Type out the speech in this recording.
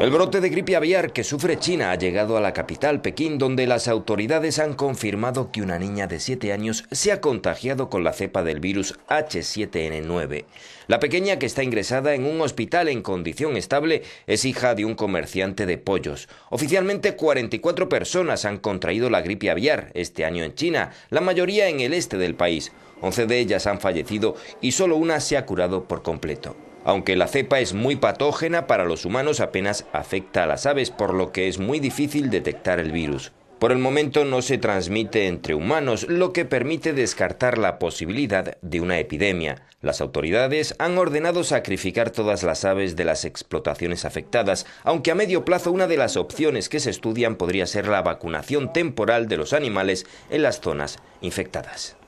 El brote de gripe aviar que sufre China ha llegado a la capital, Pekín, donde las autoridades han confirmado que una niña de 7 años se ha contagiado con la cepa del virus H7N9. La pequeña, que está ingresada en un hospital en condición estable, es hija de un comerciante de pollos. Oficialmente, 44 personas han contraído la gripe aviar este año en China, la mayoría en el este del país. 11 de ellas han fallecido y solo una se ha curado por completo. Aunque la cepa es muy patógena para los humanos, apenas afecta a las aves, por lo que es muy difícil detectar el virus. Por el momento no se transmite entre humanos, lo que permite descartar la posibilidad de una epidemia. Las autoridades han ordenado sacrificar todas las aves de las explotaciones afectadas, aunque a medio plazo una de las opciones que se estudian podría ser la vacunación temporal de los animales en las zonas infectadas.